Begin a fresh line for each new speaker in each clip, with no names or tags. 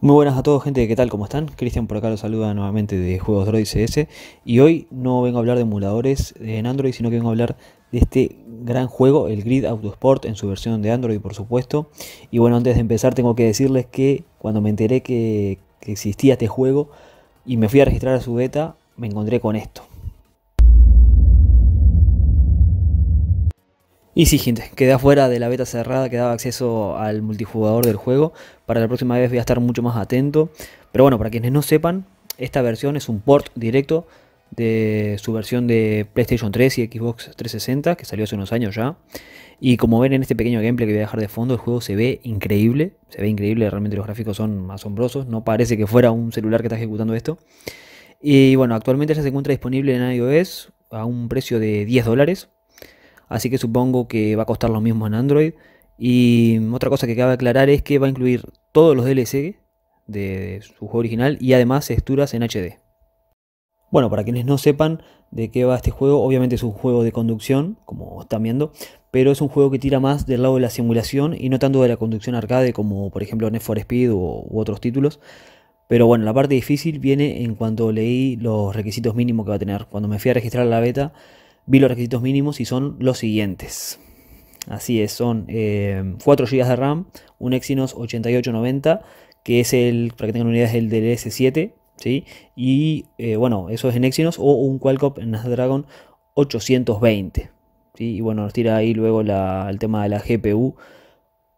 Muy buenas a todos gente, ¿qué tal? ¿Cómo están? Cristian por acá los saluda nuevamente de Juegos Droid CS y hoy no vengo a hablar de emuladores en Android, sino que vengo a hablar de este gran juego, el Grid Auto Sport, en su versión de Android por supuesto. Y bueno, antes de empezar tengo que decirles que cuando me enteré que existía este juego y me fui a registrar a su beta, me encontré con esto. Y sí, gente, quedé afuera de la beta cerrada que daba acceso al multijugador del juego. Para la próxima vez voy a estar mucho más atento. Pero bueno, para quienes no sepan, esta versión es un port directo de su versión de PlayStation 3 y Xbox 360, que salió hace unos años ya. Y como ven en este pequeño gameplay que voy a dejar de fondo, el juego se ve increíble, se ve increíble, realmente los gráficos son asombrosos, no parece que fuera un celular que está ejecutando esto. Y bueno, actualmente ya se encuentra disponible en iOS a un precio de 10 dólares, así que supongo que va a costar lo mismo en Android. Y otra cosa que cabe aclarar es que va a incluir todos los DLC de su juego original y además texturas en HD. Bueno, para quienes no sepan de qué va este juego, obviamente es un juego de conducción, como están viendo, pero es un juego que tira más del lado de la simulación y no tanto de la conducción arcade como por ejemplo Need for Speed u, otros títulos. Pero bueno, la parte difícil viene en cuanto leí los requisitos mínimos que va a tener. Cuando me fui a registrar la beta, vi los requisitos mínimos y son los siguientes. Así es, son 4 eh, GB de RAM, un Exynos 8890, que es el, para que tengan es el DLS7, ¿sí? Y eh, bueno, eso es en Exynos o un Qualcomm Snapdragon 820, ¿sí? Y bueno, nos tira ahí luego el tema de la GPU,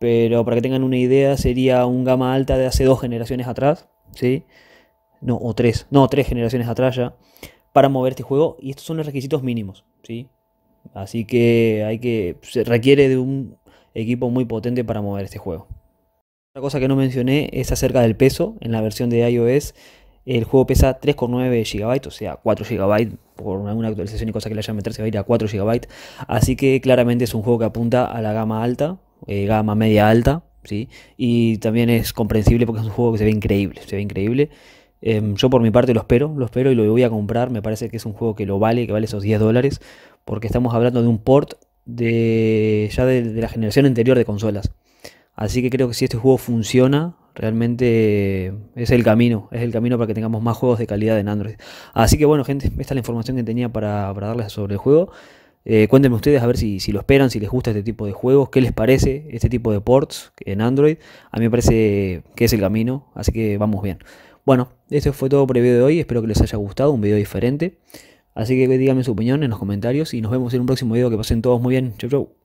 pero para que tengan una idea, sería un gama alta de hace dos generaciones atrás, ¿sí? No, o tres, no, tres generaciones atrás ya para mover este juego y estos son los requisitos mínimos, ¿sí? Así que hay que se requiere de un equipo muy potente para mover este juego. Otra cosa que no mencioné es acerca del peso. En la versión de iOS el juego pesa 3,9 GB, o sea, 4 GB por alguna actualización y cosa que le haya metido se va a ir a 4 GB. Así que claramente es un juego que apunta a la gama alta, eh, gama media alta, ¿sí? Y también es comprensible porque es un juego que se ve increíble, se ve increíble. Em, yo por mi parte lo espero, lo espero y lo voy a comprar. Me parece que es un juego que lo vale, que vale esos 10 dólares, porque estamos hablando de un port de ya de, la generación anterior de consolas. Así que creo que si este juego funciona, realmente es el camino, es el camino para que tengamos más juegos de calidad en Android. Así que bueno, gente, esta es la información que tenía para, para darles sobre el juego. Eh, cuéntenme ustedes a ver si, si, lo esperan, si les gusta este tipo de juegos, qué les parece este tipo de ports en Android. A mí me parece que es el camino, así que vamos bien. Bueno, esto fue todo por el video de hoy, espero que les haya gustado, un video diferente. Así que díganme su opinión en los comentarios y nos vemos en un próximo video, que pasen todos muy bien. Chau, chau.